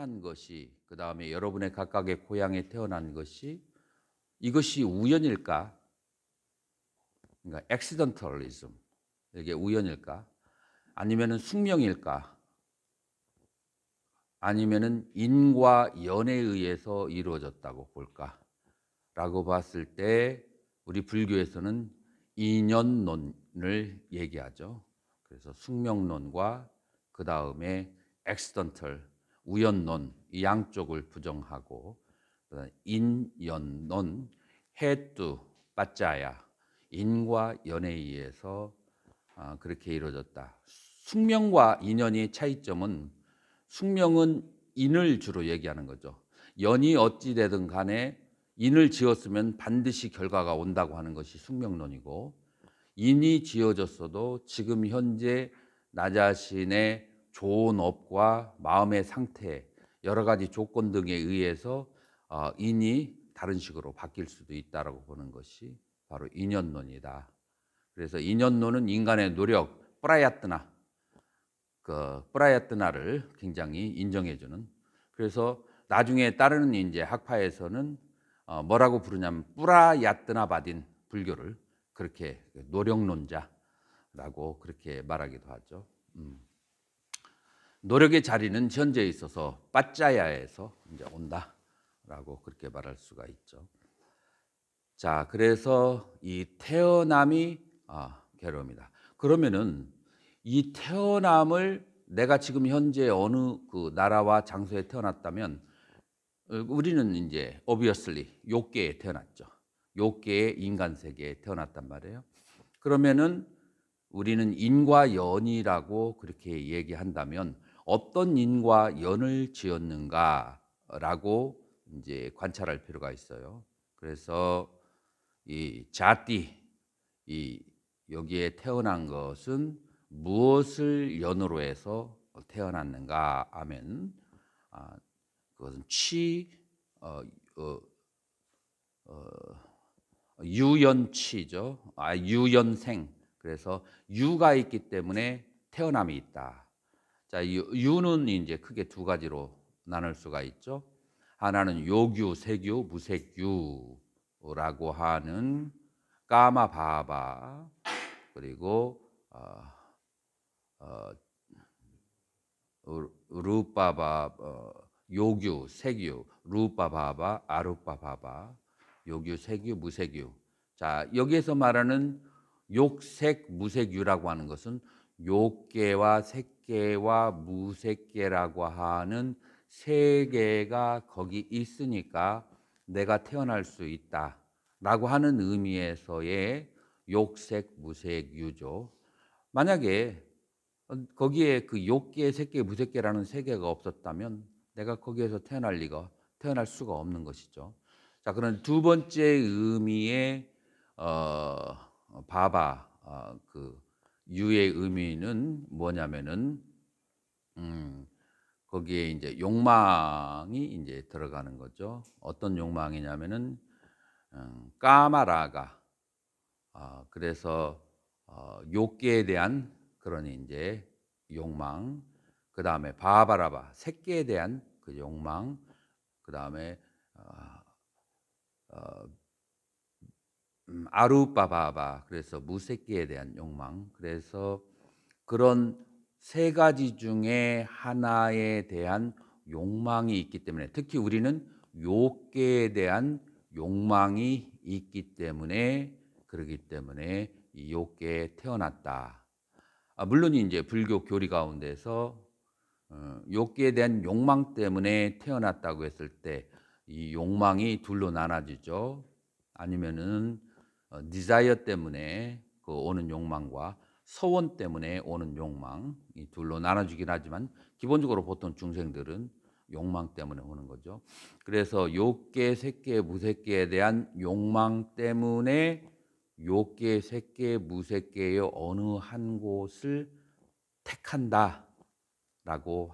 태어난 것이 그 다음에 여러분의 각각의 고향에 태어난 것이 이것이 우연일까? 그러니까 엑시던털리즘 이게 우연일까? 아니면은 숙명일까? 아니면은 인과 연에 의해서 이루어졌다고 볼까라고 봤을 때 우리 불교에서는 인연론을 얘기하죠. 그래서 숙명론과 그 다음에 엑스턴털 우연론 이 양쪽을 부정하고 인연론 해뚜 빠짜야 인과 연에 의해서 아, 그렇게 이루어졌다. 숙명과 인연의 차이점은 숙명은 인을 주로 얘기하는 거죠. 연이 어찌 되든 간에 인을 지었으면 반드시 결과가 온다고 하는 것이 숙명론이고 인이 지어졌어도 지금 현재 나 자신의 좋은 업과 마음의 상태 여러 가지 조건 등에 의해서 어, 인이 다른 식으로 바뀔 수도 있다라고 보는 것이 바로 인연론이다. 그래서 인연론은 인간의 노력 프라야트나 그 프라야트나를 굉장히 인정해주는 그래서 나중에 따르는 이제 학파에서는 어, 뭐라고 부르냐면 뿌라야트나 바딘 불교를 그렇게 노력론자라고 그렇게 말하기도 하죠. 음. 노력의 자리는 현재에 있어서 빠짜야에서 이제 온다라고 그렇게 말할 수가 있죠. 자, 그래서 이 태어남이 아, 괴로움이다. 그러면은 이 태어남을 내가 지금 현재 어느 그 나라와 장소에 태어났다면 어, 우리는 이제 obviously 욕계에 태어났죠. 욕계의 인간 세계에 태어났단 말이에요. 그러면은 우리는 인과 연이라고 그렇게 얘기한다면 어떤 인과 연을 지었는가라고 이제 관찰할 필요가 있어요. 그래서 이 자띠 이 여기에 태어난 것은 무엇을 연으로 해서 태어났는가 하면 아, 그것은 취 어, 어, 어, 유연치죠. 아, 유연생. 그래서 유가 있기 때문에 태어남이 있다. 자, 유는 이제 크게 두 가지로 나눌 수가 있죠. 하나는 요규, 세규, 무색규라고 하는 까마바바 그리고 어, 어, 루빠바 어, 요규, 세규, 루빠바바, 아루빠바바 요규, 세규, 무세규 자 여기에서 말하는 욕색 무색유라고 하는 것은 욕계와 색계와 무색계라고 하는 세 개가 거기 있으니까 내가 태어날 수 있다라고 하는 의미에서의 욕색 무색유죠. 만약에 거기에 그 욕계, 색계, 무색계라는 세 개가 없었다면 내가 거기에서 태어날 리가 태어날 수가 없는 것이죠. 자, 그런 두 번째 의미의 어, 바바 어, 어, 그 유의 의미는 뭐냐면은 음, 거기에 이제 욕망이 이제 들어가는 거죠. 어떤 욕망이냐면은 음, 까마라가 어, 그래서 어, 욕계에 대한 그런 이제 욕망, 그 다음에 바바라바 새끼에 대한 그 욕망, 그 다음에 어, 어, 음, 아루빠바바 그래서 무색끼에 대한 욕망 그래서 그런 세 가지 중에 하나에 대한 욕망이 있기 때문에 특히 우리는 욕계에 대한 욕망이 있기 때문에 그러기 때문에 이 욕계에 태어났다. 아, 물론 이제 불교 교리 가운데서 어, 욕기에 대한 욕망 때문에 태어났다고 했을 때 이 욕망이 둘로 나눠지죠. 아니면은 디자이어 때문에 그 오는 욕망과 소원 때문에 오는 욕망 이 둘로 나눠주긴 하지만 기본적으로 보통 중생들은 욕망 때문에 오는 거죠. 그래서 욕계, 색계, 무색계에 대한 욕망 때문에 욕계, 색계, 무색계의 어느 한 곳을 택한다라고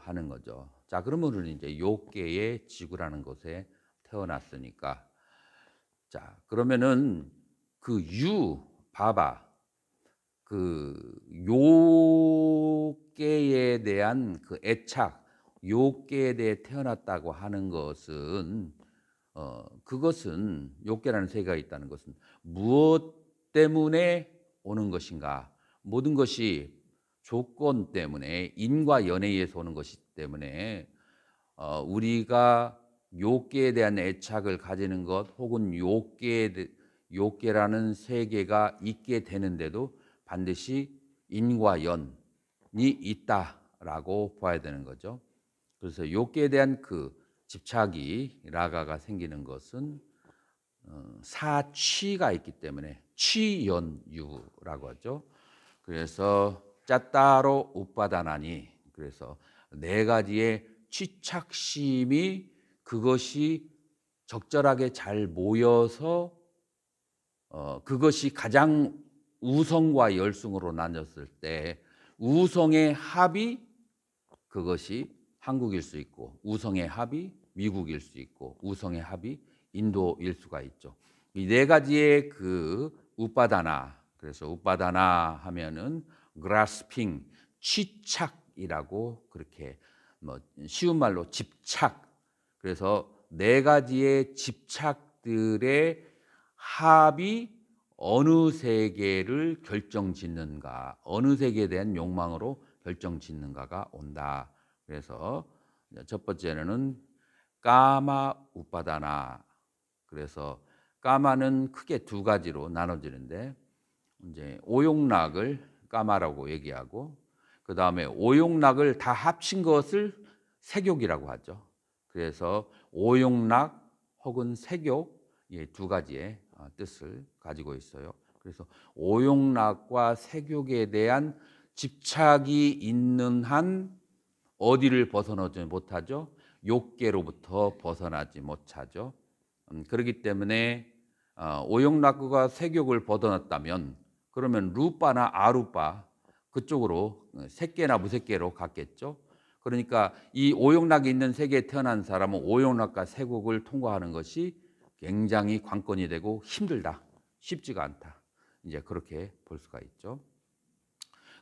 하는 거죠. 자, 그러면 은 이제 욕계의 지구라는 곳에 태어났으니까 자, 그러면은 그 유, 바바, 그 요괴에 대한 그 애착, 요괴에 대해 태어났다고 하는 것은 어, 그것은 요괴라는 세계가 있다는 것은 무엇 때문에 오는 것인가? 모든 것이 조건 때문에 인과 연애에서 오는 것이기 때문에 어, 우리가 요괴에 대한 애착을 가지는 것 혹은 요괴에 욕계라는 세계가 있게 되는데도 반드시 인과 연이 있다라고 봐야 되는 거죠. 그래서 욕계에 대한 그 집착이 라가가 생기는 것은 어, 사취가 있기 때문에 취연유라고 하죠. 그래서 짜따로 우빠다나니 그래서 네 가지의 취착심이 그것이 적절하게 잘 모여서 어, 그것이 가장 우성과 열성으로 나눴을 때 우성의 합이 그것이 한국일 수 있고 우성의 합이 미국일 수 있고 우성의 합이 인도일 수가 있죠. 이 네 가지의 그 우빠다나 그래서 우빠다나 하면은 grasping 취착이라고 그렇게 뭐 쉬운 말로 집착 그래서 네 가지의 집착들의 합이 어느 세계를 결정짓는가, 어느 세계에 대한 욕망으로 결정짓는가가 온다. 그래서 첫 번째는 까마 우빠다나. 그래서 까마는 크게 두 가지로 나눠지는데 이제 오용락을 까마라고 얘기하고 그 다음에 오용락을 다 합친 것을 색욕이라고 하죠. 그래서 오용락 혹은 색욕 예, 두 가지에 어, 뜻을 가지고 있어요. 그래서 오용락과 세욕에 대한 집착이 있는 한 어디를 벗어나지 못하죠? 욕계로부터 벗어나지 못하죠. 음, 그렇기 때문에 어, 오용락과 세욕을 벗어났다면 그러면 루빠나 아루빠 그쪽으로 색계나 어, 무색계로 갔겠죠. 그러니까 이 오용락이 있는 세계에 태어난 사람은 오용락과 세곡을 통과하는 것이 굉장히 관건이 되고 힘들다. 쉽지가 않다. 이제 그렇게 볼 수가 있죠.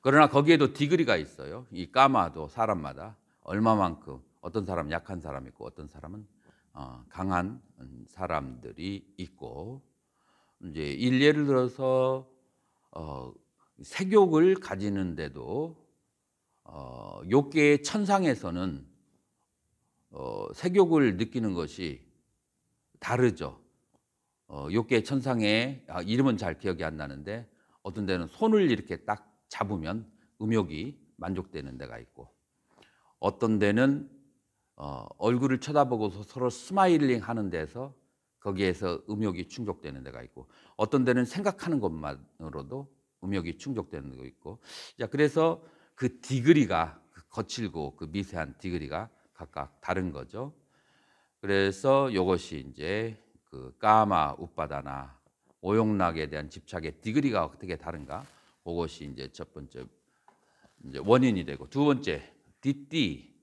그러나 거기에도 디그리가 있어요. 이 까마도 사람마다 얼마만큼 어떤 사람 약한 사람 있고 어떤 사람은 어, 강한 사람들이 있고 이제 일례를 들어서 어, 색욕을 가지는데도 어, 욕계의 천상에서는 어, 색욕을 느끼는 것이 다르죠. 어, 요괴 천상에 아, 이름은 잘 기억이 안 나는데 어떤 데는 손을 이렇게 딱 잡으면 음욕이 만족되는 데가 있고 어떤 데는 어, 얼굴을 쳐다보고서 서로 스마일링 하는 데서 거기에서 음욕이 충족되는 데가 있고 어떤 데는 생각하는 것만으로도 음욕이 충족되는 데 있고 자 그래서 그 디그리가 그 거칠고 그 미세한 디그리가 각각 다른 거죠. 그래서 이것이 이제 그 까마 우빠다나 오용락에 대한 집착의 디그리가 어떻게 다른가? 그것이 이제 첫 번째 이제 원인이 되고 두 번째 디띠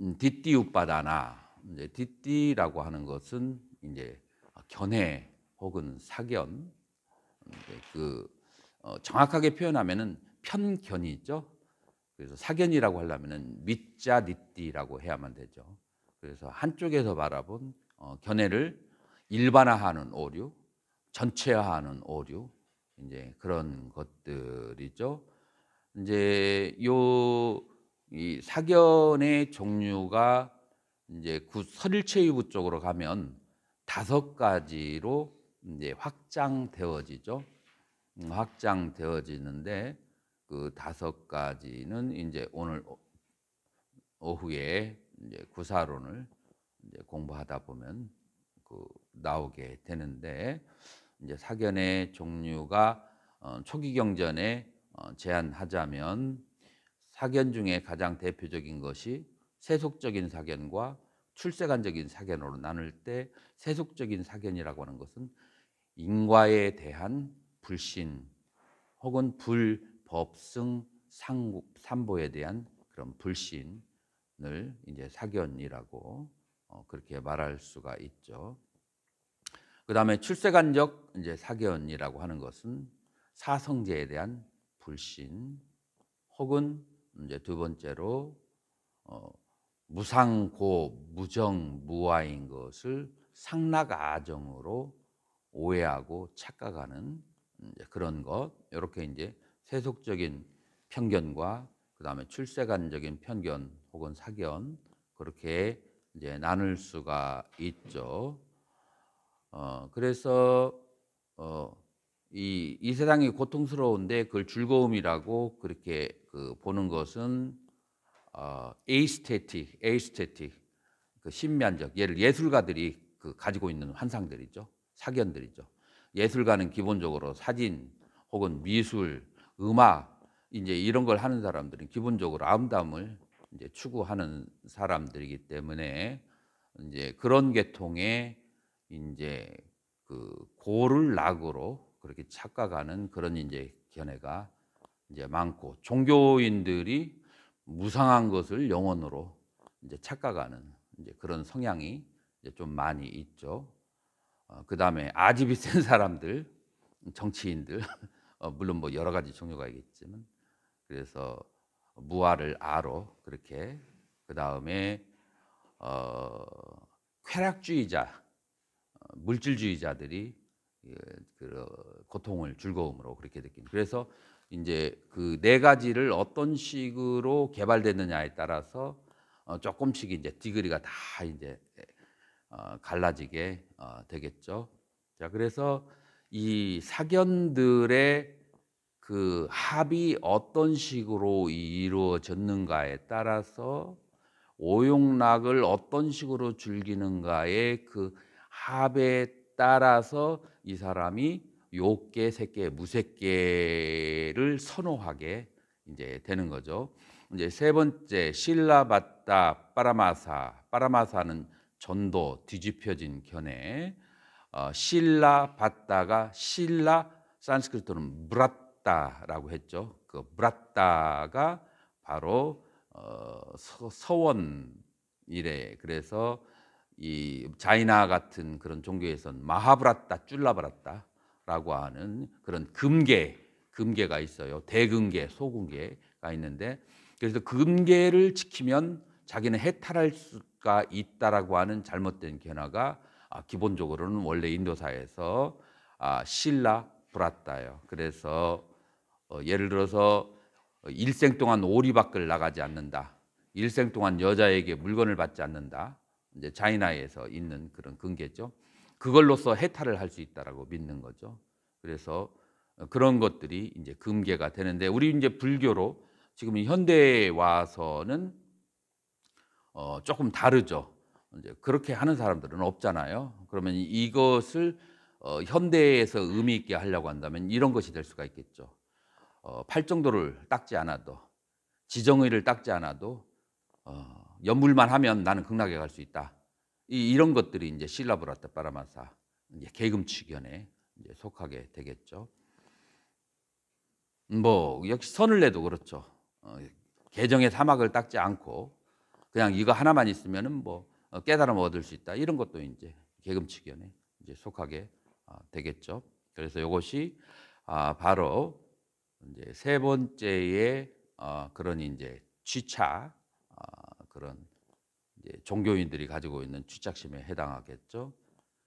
음, 디띠 우빠다나 이제 디띠라고 하는 것은 이제 견해 혹은 사견 그 어, 정확하게 표현하면은 편견이 있죠. 그래서 사견이라고 하려면은 밑자 니띠라고 해야만 되죠. 그래서 한쪽에서 바라본 어, 견해를 일반화하는 오류, 전체화하는 오류, 이제 그런 것들이죠. 이제 요이 사견의 종류가 이제 구설체위부 쪽으로 가면 다섯 가지로 이제 확장되어지죠. 음, 확장되어지는데 그 다섯 가지는 이제 오늘 어, 오후에 이제 구사론을 이제 공부하다 보면 그 나오게 되는데 이제 사견의 종류가 어, 초기 경전에 어, 제안하자면 사견 중에 가장 대표적인 것이 세속적인 사견과 출세간적인 사견으로 나눌 때 세속적인 사견이라고 하는 것은 인과에 대한 불신 혹은 불법승 상국, 삼보에 대한 그런 불신 을 이제 사견이라고 어, 그렇게 말할 수가 있죠. 그 다음에 출세간적 이제 사견이라고 하는 것은 사성제에 대한 불신 혹은 이제 두 번째로 어, 무상고 무정 무아인 것을 상락아정으로 오해하고 착각하는 그런 것 이렇게 이제 세속적인 편견과 그 다음에 출세간적인 편견 혹은 사견 그렇게 이제 나눌 수가 있죠. 어, 그래서 어, 이, 이 세상이 고통스러운데 그걸 즐거움이라고 그렇게 그 보는 것은 에이스테틱, 어, 에이스테틱, 그 신면적, 예를 예술가들이 그 가지고 있는 환상들이죠. 사견들이죠. 예술가는 기본적으로 사진 혹은 미술, 음악, 이제 이런 걸 하는 사람들은 기본적으로 아름다움을 이제 추구하는 사람들이기 때문에 이제 그런 계통의 이제 그 고를 낙으로 그렇게 착각하는 그런 이제 견해가 이제 많고 종교인들이 무상한 것을 영혼으로 이제 착각하는 이제 그런 성향이 이제 좀 많이 있죠. 어, 그 다음에 아집이 센 사람들, 정치인들, 어, 물론 뭐 여러 가지 종류가 있겠지만 그래서 무아를 아로 그렇게 그 다음에 어, 쾌락주의자 어, 물질주의자들이 그 고통을 즐거움으로 그렇게 느낀. 그래서 이제 그 네 가지를 어떤 식으로 개발됐느냐에 따라서 어, 조금씩 이제 디그리가 다 이제 어, 갈라지게 되겠죠. 자, 그래서 이 사견들의 그 합이 어떤 식으로 이루어졌는가에 따라서 오용락을 어떤 식으로 즐기는가에그 합에 따라서 이 사람이 욕계, 새계 무색계를 선호하게 이제 되는 거죠. 이제 세 번째 신라바타 빠라마사 빠라마사는 전도 뒤집혀진 견해 어, 신라바타가 신라 산스크리트는 브라 브라따라고 했죠. 그 브라따가 바로 어, 서원이래. 그래서 이 자이나 같은 그런 종교에선 마하브라따, 쭐라브라따라고 하는 그런 금계, 금계가 있어요. 대금계, 소금계가 있는데 그래서 그 금계를 지키면 자기는 해탈할 수가 있다라고 하는 잘못된 견해가 아, 기본적으로는 원래 인도사에서 신라 아, 브라따요 그래서 어, 예를 들어서 일생 동안 오리 밖을 나가지 않는다. 일생 동안 여자에게 물건을 받지 않는다. 이제 자이나에서 있는 그런 근계죠. 그걸로서 해탈을 할 수 있다라고 믿는 거죠. 그래서 어, 그런 것들이 이제 금계가 되는데 우리 이제 불교로 지금 현대에 와서는 어 조금 다르죠. 이제 그렇게 하는 사람들은 없잖아요. 그러면 이것을 어 현대에서 의미 있게 하려고 한다면 이런 것이 될 수가 있겠죠. 어, 팔 정도를 닦지 않아도 지정의를 닦지 않아도 어, 연물만 하면 나는 극락에 갈 수 있다. 이, 런 것들이 이제 실라브라타 빠라마사 이제 계금치견에 이제 속하게 되겠죠. 뭐 역시 선을 내도 그렇죠. 어, 개정의 사막을 닦지 않고 그냥 이거 하나만 있으면은 뭐 어, 깨달음 얻을 수 있다 이런 것도 이제 계금치견에 이제 속하게 어, 되겠죠. 그래서 이것이 아, 바로 이제 세 번째의 어, 그런 이제 취차 어, 그런 이제 종교인들이 가지고 있는 취착심에 해당하겠죠.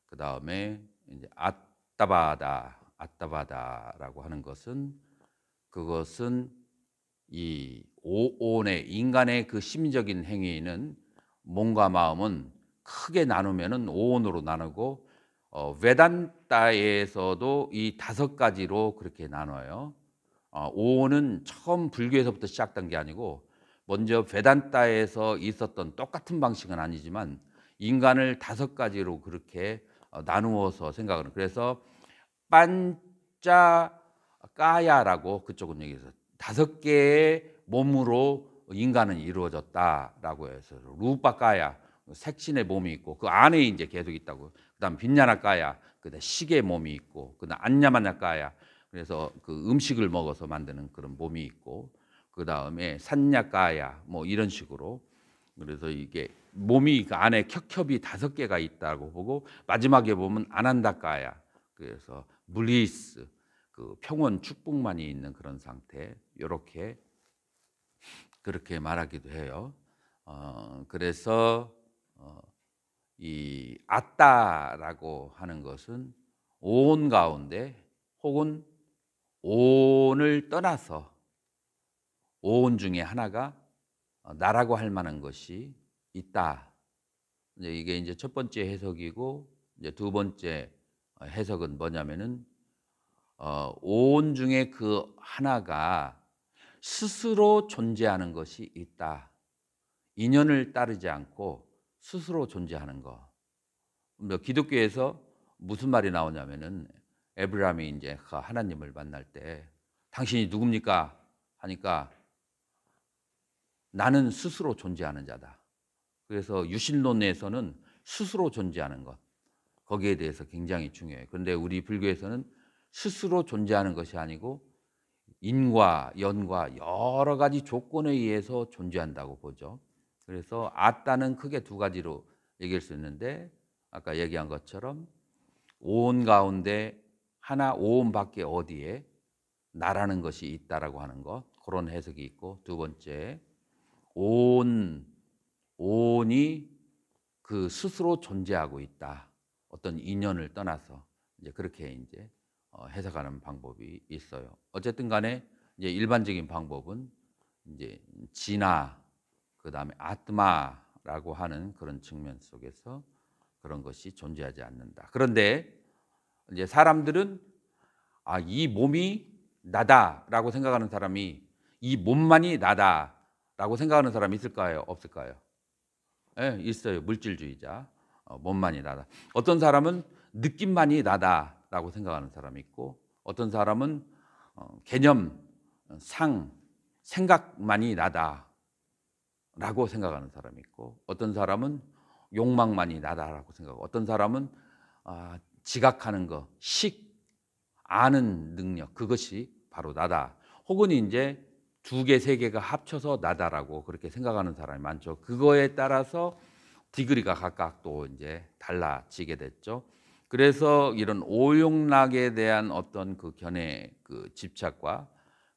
그 다음에 이제 아따바다 아따바다라고 하는 것은 그것은 이 오온의 인간의 그심적인 행위는 몸과 마음은 크게 나누면은 오온으로 나누고 어, 외단따에서도 이 다섯 가지로 그렇게 나눠요. 어, 오는 처음 불교에서부터 시작된 게 아니고 먼저 베단따에서 있었던 똑같은 방식은 아니지만 인간을 다섯 가지로 그렇게 어, 나누어서 생각을 그래서 반짜까야라고 그쪽은 얘기해서 다섯 개의 몸으로 인간은 이루어졌다라고 해서 루빠까야 색신의 몸이 있고 그 안에 이제 계속 있다고 그다음 빈냐나까야 그다음 시계 몸이 있고 그다음 안냐마냐까야 그래서 그 음식을 먹어서 만드는 그런 몸이 있고 그 다음에 산약가야 뭐 이런 식으로 그래서 이게 몸이 그 안에 켜협이 다섯 개가 있다고 보고 마지막에 보면 아난다가야 그래서 블리스 그 평온 축복만이 있는 그런 상태 이렇게 그렇게 말하기도 해요. 어, 그래서 어, 이 아따라고 하는 것은 온 가운데 혹은 온을 떠나서 온 중에 하나가 나라고 할 만한 것이 있다. 이게 이제 첫 번째 해석이고 이제 두 번째 어, 해석은 뭐냐면은 어, 온 중에 그 하나가 스스로 존재하는 것이 있다. 인연을 따르지 않고 스스로 존재하는 거. 뭐 기독교에서 무슨 말이 나오냐면은 에브라함이 이제 그 하나님을 만날 때 당신이 누굽니까? 하니까 나는 스스로 존재하는 자다. 그래서 유신론에서는 스스로 존재하는 것 거기에 대해서 굉장히 중요해 그런데 우리 불교에서는 스스로 존재하는 것이 아니고 인과 연과 여러 가지 조건에 의해서 존재한다고 보죠. 그래서 아따는 크게 두 가지로 얘기할 수 있는데 아까 얘기한 것처럼 온 가운데 하나 오음밖에 어디에 나라는 것이 있다라고 하는 것 그런 해석이 있고 두 번째 온 온이 그 스스로 존재하고 있다 어떤 인연을 떠나서 이제 그렇게 이제 어, 해석하는 방법이 있어요. 어쨌든 간에 이제 일반적인 방법은 이제 진화 그다음에 아트마라고 하는 그런 측면 속에서 그런 것이 존재하지 않는다. 그런데 이제 사람들은 아, 이 몸이 나다라고 생각하는 사람이 이 몸만이 나다라고 생각하는 사람이 있을까요? 없을까요? 예, 있어요. 물질주의자. 어, 몸만이 나다. 어떤 사람은 느낌만이 나다라고 생각하는 사람이 있고 어떤 사람은 어, 개념, 상, 생각만이 나다라고 생각하는 사람이 있고 어떤 사람은 욕망만이 나다라고 생각하고 어떤 사람은 아, 지각하는 거, 식, 아는 능력, 그것이 바로 나다. 혹은 이제 두 개, 세 개가 합쳐서 나다라고 그렇게 생각하는 사람이 많죠. 그거에 따라서 디그리가 각각 또 이제 달라지게 됐죠. 그래서 이런 오용락에 대한 어떤 그 견해 그 집착과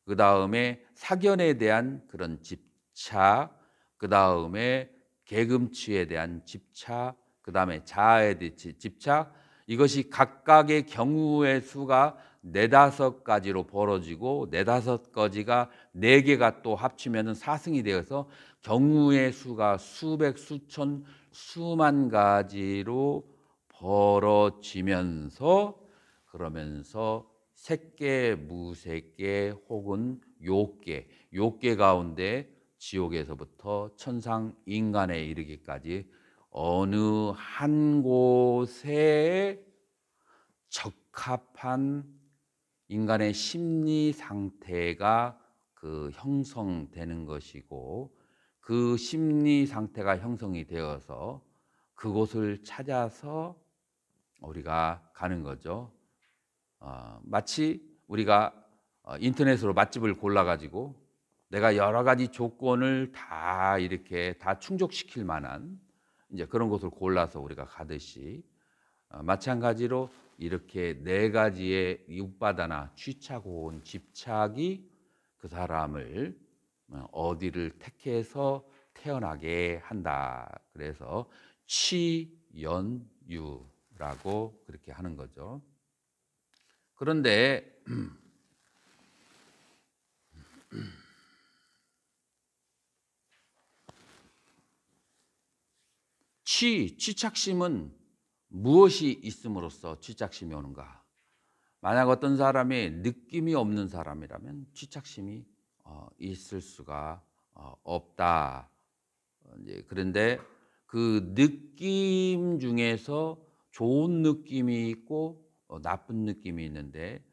그 다음에 사견에 대한 그런 집착, 그 다음에 개금치에 대한 집착, 그 다음에 자아에 대한 집착, 이것이 각각의 경우의 수가 네다섯 가지로 벌어지고 네다섯 가지가 네 개가 또합치면 사승이 되어서 경우의 수가 수백 수천 수만 가지로 벌어지면서 그러면서 색계 무색계 혹은 욕계 욕계 가운데 지옥에서부터 천상 인간에 이르기까지 어느 한 곳에 적합한 인간의 심리 상태가 그 형성되는 것이고 그 심리 상태가 형성이 되어서 그곳을 찾아서 우리가 가는 거죠. 어, 마치 우리가 어, 인터넷으로 맛집을 골라가지고 내가 여러 가지 조건을 다 이렇게 다 충족시킬 만한 이제 그런 곳을 골라서 우리가 가듯이 어, 마찬가지로 이렇게 네 가지의 육바다나 취착고온 집착이 그 사람을 어, 어디를 택해서 태어나게 한다. 그래서 취연유라고 그렇게 하는 거죠. 그런데 음, 취, 취착심은 무엇이 있음으로써 취착심이 오는가? 만약 어떤 사람이 느낌이 없는 사람이라면 취착심이 어, 있을 수가 어, 없다. 그런데 그 느낌 중에서 좋은 느낌이 있고 어, 나쁜 느낌이 있는데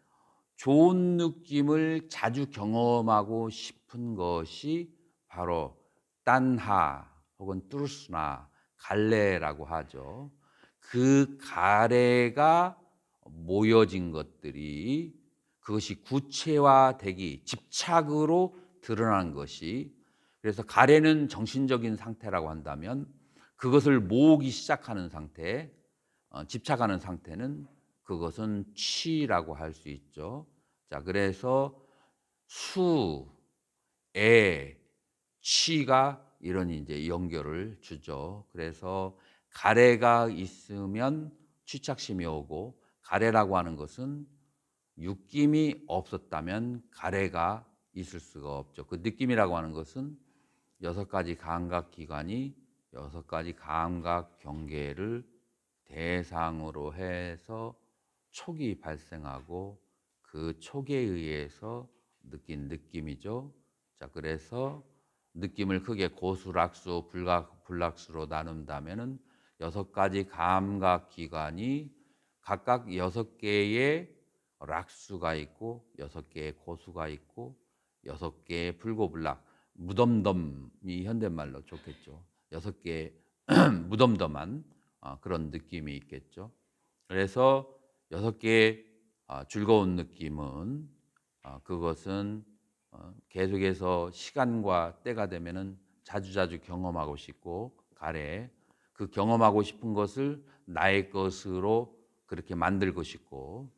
좋은 느낌을 자주 경험하고 싶은 것이 바로 딴하 혹은 뚜루스나 갈래라고 하죠. 그 가래가 모여진 것들이 그것이 구체화되기 집착으로 드러난 것이 그래서 가래는 정신적인 상태라고 한다면 그것을 모으기 시작하는 상태, 어, 집착하는 상태는 그것은 취라고 할 수 있죠. 자, 그래서 수, 에, 취가 이런 이제 연결을 주죠. 그래서 가래가 있으면 취착심이 오고 가래라고 하는 것은 육김이 없었다면 가래가 있을 수가 없죠. 그 느낌이라고 하는 것은 여섯 가지 감각 기관이 여섯 가지 감각 경계를 대상으로 해서 촉이 발생하고 그 촉에 의해서 느낀 느낌이죠. 자, 그래서 느낌을 크게 고수락수, 불각, 불락수로 나눈다면은 여섯 가지 감각 기관이 각각 여섯 개의 락수가 있고 여섯 개의 고수가 있고 여섯 개의 불고불락 무덤덤이 현대말로 좋겠죠. 여섯 개의 무덤덤한 어, 그런 느낌이 있겠죠. 그래서 여섯 개의 어, 즐거운 느낌은 어, 그것은 어, 계속해서 시간과 때가 되면은 자주자주 경험하고 싶고 가래 그 경험하고 싶은 것을 나의 것으로 그렇게 만들고 싶고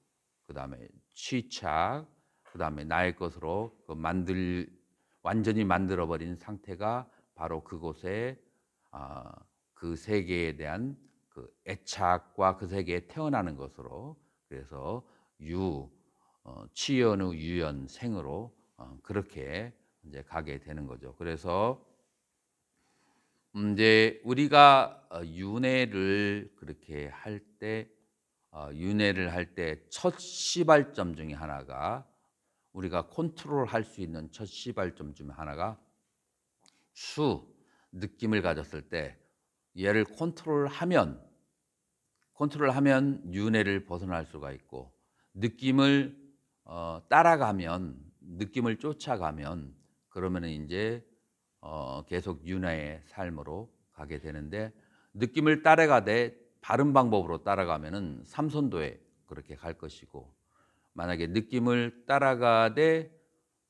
그 다음에 취착 그 다음에 나의 것으로 그 만들 완전히 만들어버린 상태가 바로 그곳에 아, 그 세계에 대한 그 애착과 그 세계에 태어나는 것으로 그래서 유 어, 취연우 유연 생으로 어, 그렇게 이제 가게 되는 거죠. 그래서 음, 이제 우리가 어, 윤회를 그렇게 할때 어, 윤회를 할 때 첫 시발점 중에 하나가 우리가 컨트롤할 수 있는 첫 시발점 중에 하나가 수 느낌을 가졌을 때 얘를 컨트롤하면 컨트롤하면 윤회를 벗어날 수가 있고 느낌을 따라가면 느낌을 쫓아가면 그러면 이제 어, 계속 윤회의 삶으로 가게 되는데 느낌을 따라가되 바른 방법으로 따라가면삼손도에 그렇게 갈 것이고 만약에 느낌을 따라가되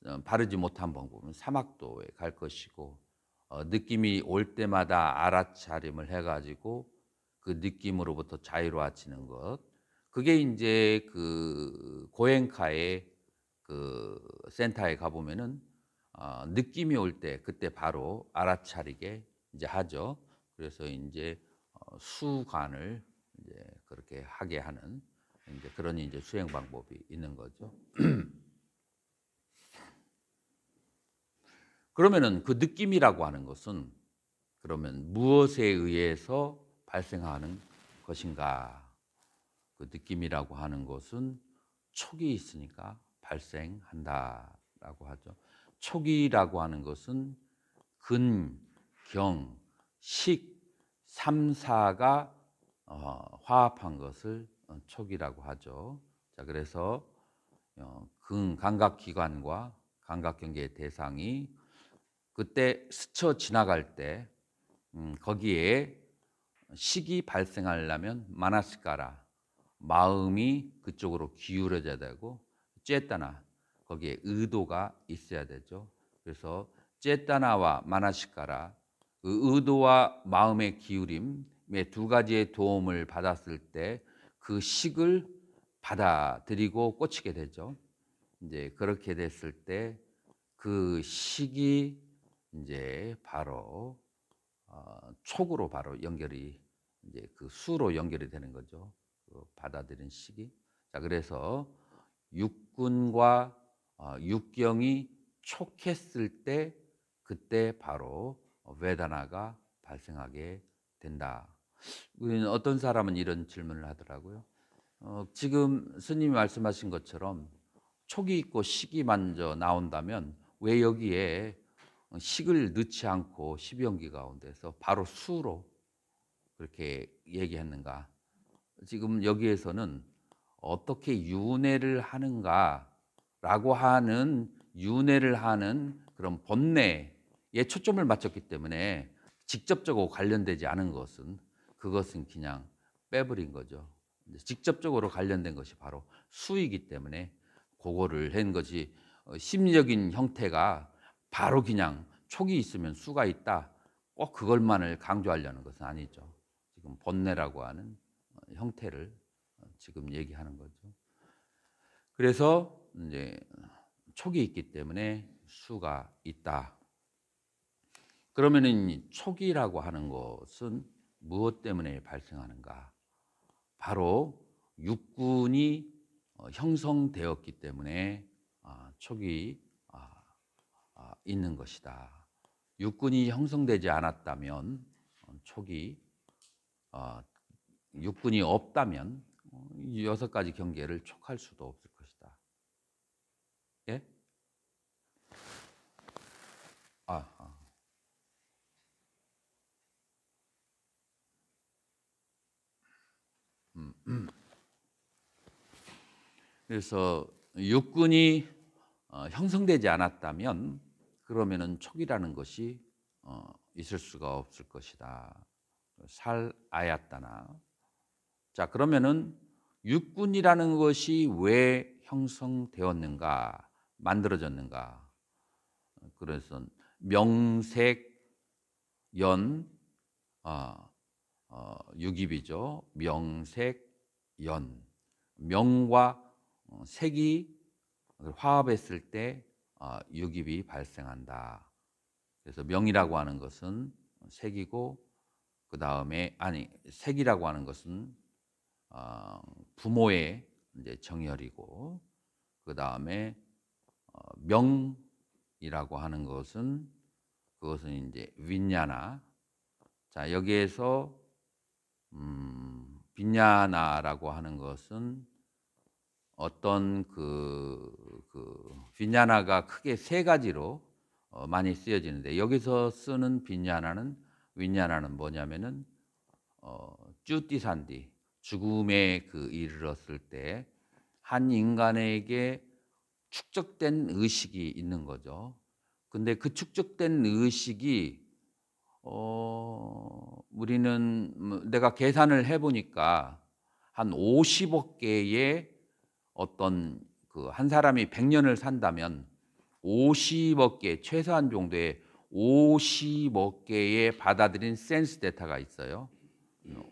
어, 바르지 못한 방법은 사막도에 갈 것이고 어, 느낌이 올 때마다 알아차림을 해가지고 그 느낌으로부터 자유로워지는 것 그게 이제 그 고행카의 그 센터에 가보면은 어, 느낌이 올 때 그때 바로 알아차리게 이제 하죠. 그래서 이제 어, 수관을 이제 그렇게 하게 하는 이제 그런 이제 수행 방법이 있는 거죠. 그러면은 그 느낌이라고 하는 것은 그러면 무엇에 의해서 발생하는 것인가? 그 느낌이라고 하는 것은 촉이 있으니까 발생한다라고 하죠. 초기라고 하는 것은 근, 경, 식, 삼사가 어, 화합한 것을 초기라고 어, 하죠. 자, 그래서 어, 근 감각기관과 감각경계 대상이 그때 스쳐 지나갈 때 음, 거기에 식이 발생하려면 마나스카라 마음이 그쪽으로 기울어져야 되고 쨌다나 거기에 의도가 있어야 되죠. 그래서 쨌다나와 마나시카라 그 의도와 마음의 기울임의 두 가지의 도움을 받았을 때 그 식을 받아들이고 꽂히게 되죠. 이제 그렇게 됐을 때 그 식이 이제 바로 어, 촉으로 바로 연결이 이제 그 수로 연결이 되는 거죠. 그 받아들인 시기. 자, 그래서 육 육군과 어, 육경이 촉했을 때 그때 바로 외단화가 어, 발생하게 된다. 어떤 사람은 이런 질문을 하더라고요. 어, 지금 스님이 말씀하신 것처럼 촉이 있고 식이 먼저 나온다면 왜 여기에 어, 식을 넣지 않고 십연기 가운데서 바로 수로 그렇게 얘기했는가? 지금 여기에서는 어떻게 윤회를 하는가라고 하는 윤회를 하는 그런 번뇌에 초점을 맞췄기 때문에 직접적으로 관련되지 않은 것은 그것은 그냥 빼버린 거죠. 직접적으로 관련된 것이 바로 수이기 때문에 그거를 한 것이 어, 심리적인 형태가 바로 그냥 촉이 있으면 수가 있다. 꼭 그걸만을 강조하려는 것은 아니죠. 지금 번뇌라고 하는 어, 형태를 지금 얘기하는 거죠. 그래서 이제 촉이 있기 때문에 수가 있다. 그러면은 촉이라고 하는 것은 무엇 때문에 발생하는가? 바로 육군이 어, 형성되었기 때문에 아, 촉이 아, 아, 있는 것이다. 육군이 형성되지 않았다면 어, 촉이 어, 육군이 없다면 여섯 가지 경계를 촉할 수도 없을 것이다. 예? 아, 아. 그래서 육군이 어, 형성되지 않았다면 그러면은 촉이라는 것이 어, 있을 수가 없을 것이다. 살 아야따나. 자 그러면은 육군이라는 것이 왜 형성되었는가, 만들어졌는가. 그래서 명색, 연, 어, 어, 유기비죠. 명색, 연. 명과 어, 색이 화합했을 때 어, 유기비 발생한다. 그래서 명이라고 하는 것은 색이고 그 다음에 아니 색이라고 하는 것은 어, 부모의 이제 정혈이고그 다음에 어, 명이라고 하는 것은 그것은 이제 윈냐나 자 여기에서 음, 빈야나라고 하는 것은 어떤 그, 그 빈야나가 크게 세 가지로 어, 많이 쓰여지는데 여기서 쓰는 빈야나는 윈야나는 뭐냐면은 어, 쭈띠산디 죽음에 그 이르렀을 때 한 인간에게 축적된 의식이 있는 거죠. 근데 그 축적된 의식이 어 우리는 뭐 내가 계산을 해 보니까 한 50억 개의 어떤 그 한 사람이 100년을 산다면 50억 개 최소한 정도의 50억 개의 받아들인 센스 데이터가 있어요.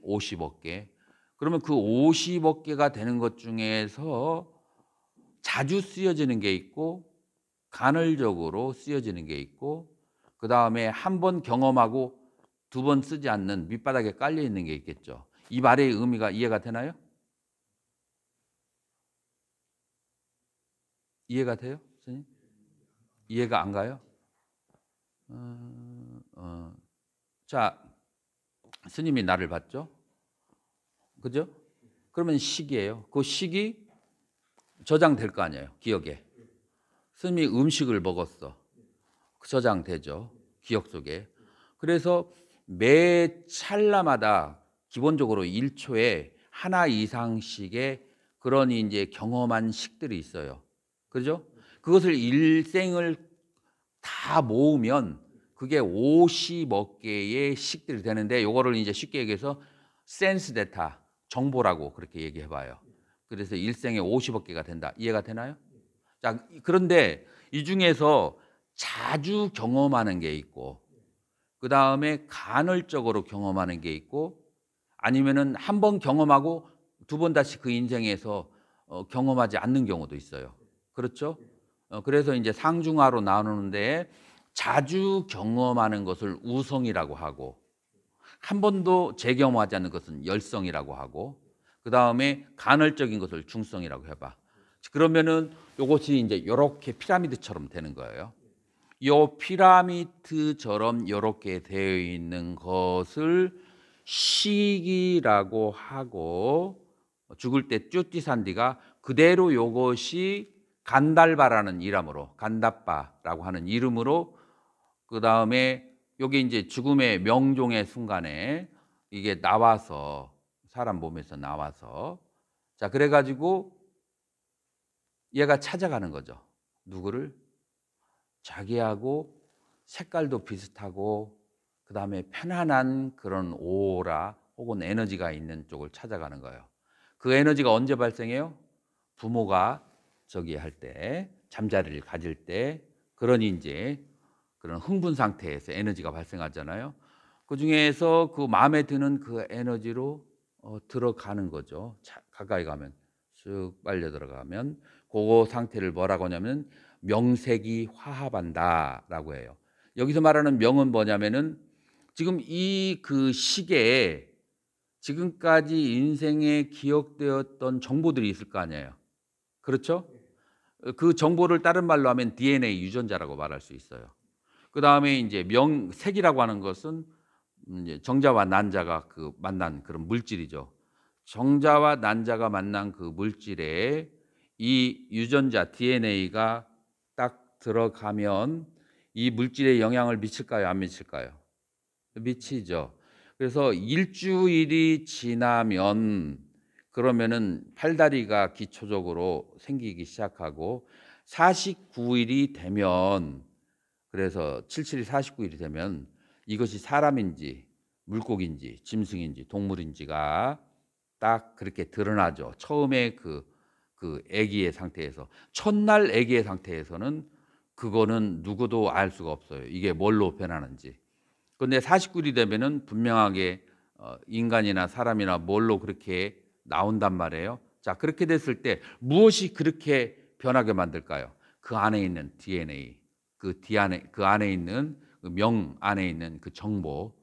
50억 개. 그러면 그 50억 개가 되는 것 중에서 자주 쓰여지는 게 있고 간헐적으로 쓰여지는 게 있고 그 다음에 한 번 경험하고 두 번 쓰지 않는 밑바닥에 깔려 있는 게 있겠죠. 이 말의 의미가 이해가 되나요? 이해가 돼요, 선생님? 이해가 안 가요? 어, 어. 자, 스님이 나를 봤죠. 그죠? 그러면 식이에요. 그 식이 저장될 거 아니에요. 기억에. 스님이 음식을 먹었어. 그 저장되죠. 기억 속에. 그래서 매 찰나마다 기본적으로 1초에 하나 이상씩의 그런 이제 경험한 식들이 있어요. 그죠? 그것을 일생을 다 모으면 그게 50억 개의 식들이 되는데 요거를 이제 쉽게 얘기해서 센스 데타 정보라고 그렇게 얘기해 봐요. 그래서 일생에 50억 개가 된다. 이해가 되나요? 자, 그런데 이 중에서 자주 경험하는 게 있고 그 다음에 간헐적으로 경험하는 게 있고 아니면은 한 번 경험하고 두 번 다시 그 인생에서 어, 경험하지 않는 경우도 있어요. 그렇죠? 어, 그래서 이제 상중하로 나누는데 자주 경험하는 것을 우성이라고 하고 한 번도 재경험하지 않는 것은 열성이라고 하고 그 다음에 간헐적인 것을 중성이라고 해봐. 그러면은 요것이 이제 요렇게 피라미드처럼 되는 거예요. 요 피라미드처럼 요렇게 되어 있는 것을 시기라고 하고 죽을 때 쭈띠산디가 그대로 요것이 간달바라는 이름으로 간다바라고 하는 이름으로 그 다음에 여기 이제 죽음의 명종의 순간에 이게 나와서 사람 몸에서 나와서 자 그래 가지고 얘가 찾아가는 거죠. 누구를 자기하고 색깔도 비슷하고 그다음에 편안한 그런 오라 혹은 에너지가 있는 쪽을 찾아가는 거예요. 그 에너지가 언제 발생해요? 부모가 저기 할 때, 잠자리를 가질 때, 그런니 이제 그런 흥분 상태에서 에너지가 발생하잖아요. 그 중에서 그 마음에 드는 그 에너지로 어, 들어가는 거죠. 차, 가까이 가면 쑥 빨려 들어가면 그거 상태를 뭐라고 하냐면 명색이 화합한다라고 해요. 여기서 말하는 명은 뭐냐면은 지금 이 그 시계에 지금까지 인생에 기억되었던 정보들이 있을 거 아니에요. 그렇죠? 그 정보를 다른 말로 하면 DNA 유전자라고 말할 수 있어요. 그 다음에 이제 명색이라고 하는 것은 이제 정자와 난자가 그 만난 그런 물질이죠. 정자와 난자가 만난 그 물질에 이 유전자 DNA가 딱 들어가면 이 물질에 영향을 미칠까요? 안 미칠까요? 미치죠. 그래서 일주일이 지나면 그러면은 팔다리가 기초적으로 생기기 시작하고 49일이 되면 그래서 77이 49일이 되면 이것이 사람인지 물고기인지 짐승인지 동물인지가 딱 그렇게 드러나죠. 처음에 그, 그 애기의 상태에서. 첫날 애기의 상태에서는 그거는 누구도 알 수가 없어요. 이게 뭘로 변하는지. 근데 49일이 되면은 분명하게 어, 인간이나 사람이나 뭘로 그렇게 나온단 말이에요. 자, 그렇게 됐을 때 무엇이 그렇게 변하게 만들까요? 그 안에 있는 DNA. 그뒤 안에 그 안에 있는 그 명 안에 있는 그 정보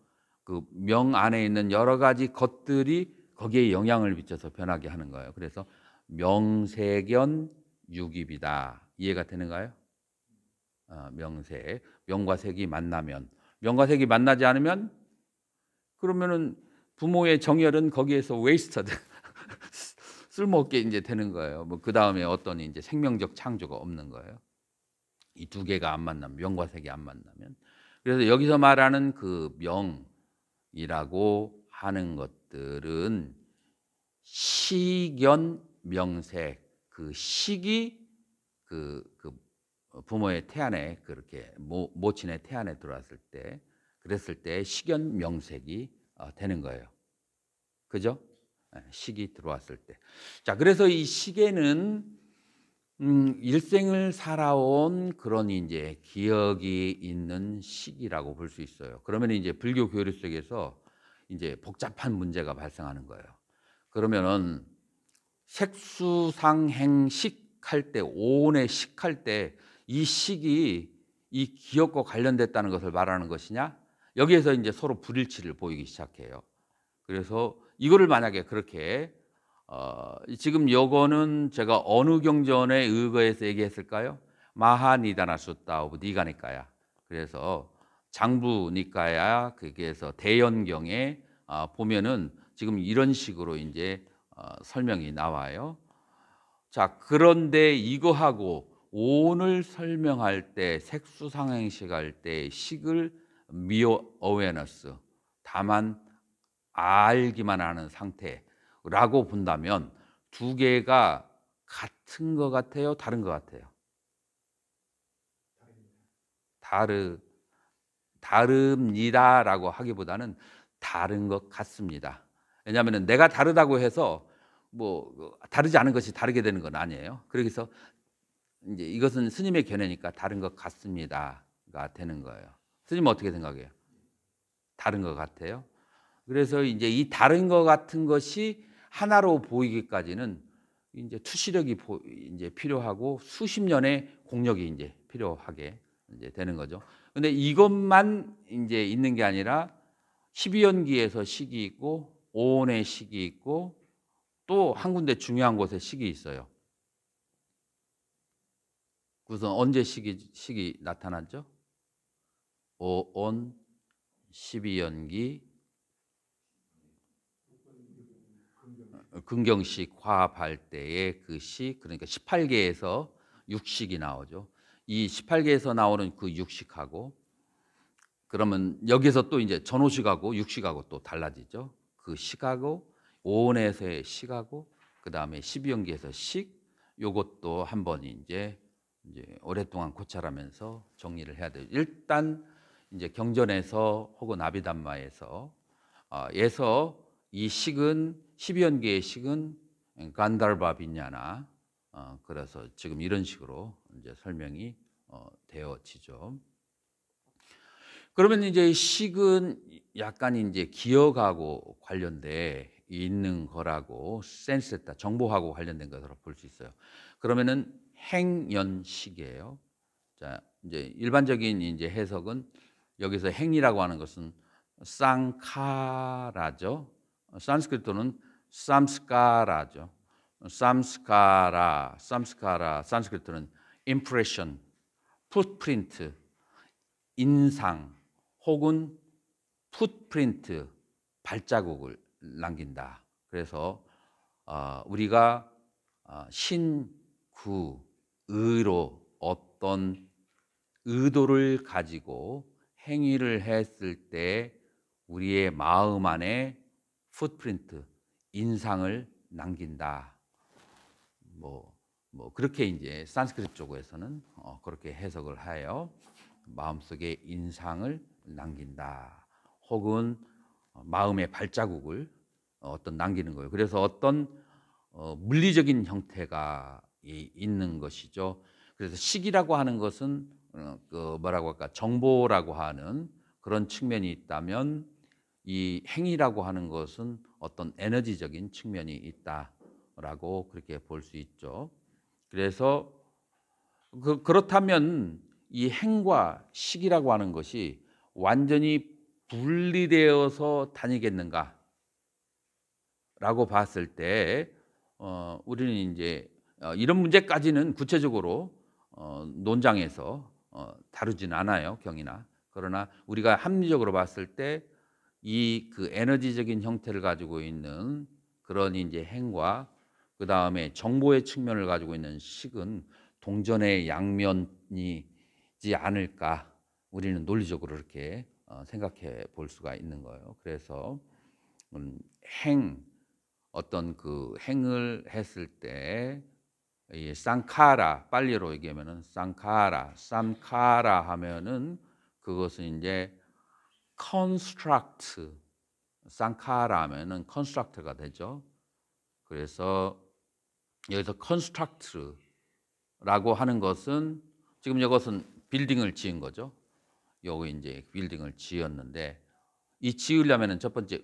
그 명 안에 있는 여러 가지 것들이 거기에 영향을 미쳐서 변하게 하는 거예요. 그래서 명세견 유기비다 이해가 되는가요? 어, 명세 명과 색이 만나면 명과 색이 만나지 않으면 그러면은 부모의 정열은 거기에서 웨이스터드 쓸모없게 이제 되는 거예요. 뭐그 다음에 어떤 이제 생명적 창조가 없는 거예요. 이두 개가 안 만나면 명과 색이 안 만나면 그래서 여기서 말하는 그 명이라고 하는 것들은 식연 명색 그 식이 그, 그 부모의 태안에 그렇게 모, 모친의 태안에 들어왔을 때 그랬을 때식연 명색이 어, 되는 거예요. 그죠? 예, 식이 들어왔을 때. 자, 그래서 이 식에는 음, 일생을 살아온 그런 이제 기억이 있는 시기라고 볼 수 있어요. 그러면 이제 불교 교류 속에서 이제 복잡한 문제가 발생하는 거예요. 그러면은 색수상행식 할 때, 오온의 식할 때 이 식이 이 기억과 관련됐다는 것을 말하는 것이냐? 여기에서 이제 서로 불일치를 보이기 시작해요. 그래서 이거를 만약에 그렇게 어, 지금 요거는 제가 어느 경전에 의거해서 얘기했을까요? 마하니다나수따오브 니가니까야. 그래서 장부니까야 그게서 대연경에 어, 보면은 지금 이런 식으로 이제 어, 설명이 나와요. 자 그런데 이거하고 오늘 설명할 때 색수상행식 할때 식을 미어 어웨너스 다만 알기만 하는 상태 라고 본다면 두 개가 같은 것 같아요? 다른 것 같아요? 다르, 다릅니다 라고 하기보다는 다른 것 같습니다. 왜냐하면 내가 다르다고 해서 뭐 다르지 않은 것이 다르게 되는 건 아니에요. 그래서 이제 이것은 스님의 견해니까 다른 것 같습니다가 되는 거예요. 스님 어떻게 생각해요? 다른 것 같아요. 그래서 이제 이 다른 것 같은 것이 하나로 보이기까지는 이제 투시력이 이제 필요하고 수십 년의 공력이 이제 필요하게 이제 되는 거죠. 근데 이것만 이제 있는 게 아니라 12연기에서 식이 있고 오온의 식이 있고 또 한 군데 중요한 곳에 식이 있어요. 그래 언제 식이 식이 나타났죠? 오온 12연기 금경식 화합할 때의 그 시, 그러니까 18개에서 6식이 나오죠. 이 18개에서 나오는 그6식하고 그러면 여기서 또 이제 전호식하고 6식하고또 달라지죠. 그 식하고 오온에서의 식하고 그 다음에 12연기에서 식 요것도 한번 이제 이제 오랫동안 고찰하면서 정리를 해야 돼요. 일단 이제 경전에서 혹은 아비담마에서 어, 아, 예서 이 식은 12연 의식은 간달바 빈냐나 어, 그래서 지금 이런 식으로 이제 설명이 어, 되어지죠. 그러면 이제 식은 약간 이제 기억하고 관련돼 있는 거라고 센스했다 정보하고 관련된 것으로 볼 수 있어요. 그러면은 행연식이에요. 자 이제 일반적인 이제 해석은 여기서 행이라고 하는 것은 쌍카라죠. 산스크리트는 삼스카라죠. 삼스카라, 삼스카라, 산스크리트는 impression, footprint, 인상 혹은 footprint, 발자국을 남긴다. 그래서 어, 우리가 어, 신구의로 어떤 의도를 가지고 행위를 했을 때 우리의 마음 안에 풋프린트 인상을 남긴다. 뭐, 뭐 그렇게 이제 산스크릿 쪽에서는 어, 그렇게 해석을 하여 마음속에 인상을 남긴다. 혹은 어, 마음의 발자국을 어, 어떤 남기는 거예요. 그래서 어떤 어, 물리적인 형태가 있는 것이죠. 그래서 식이라고 하는 것은 어, 그 뭐라고 할까 정보라고 하는 그런 측면이 있다면 이 행위라고 하는 것은 어떤 에너지적인 측면이 있다라고 그렇게 볼 수 있죠. 그래서 그, 그렇다면 이 행과 식이라고 하는 것이 완전히 분리되어서 다니겠는가? 라고 봤을 때, 어, 우리는 이제 어, 이런 문제까지는 구체적으로 어, 논장에서 어, 다루진 않아요, 경이나. 그러나 우리가 합리적으로 봤을 때 이그 에너지적인 형태를 가지고 있는 그런 이제 행과 그 다음에 정보의 측면을 가지고 있는 식은 동전의 양면이지 않을까 우리는 논리적으로 이렇게 어, 생각해 볼 수가 있는 거예요. 그래서 음, 행 어떤 그 행을 했을 때이 쌍카라 빨리로 얘기하면은 쌍카라 쌈카라 하면은 그것은 이제 construct 상카라면은 construct가 되죠. 그래서 여기서 construct라고 하는 것은 지금 이것은 빌딩을 지은 거죠. 여기 이제 빌딩을 지었는데 이 지으려면은 첫 번째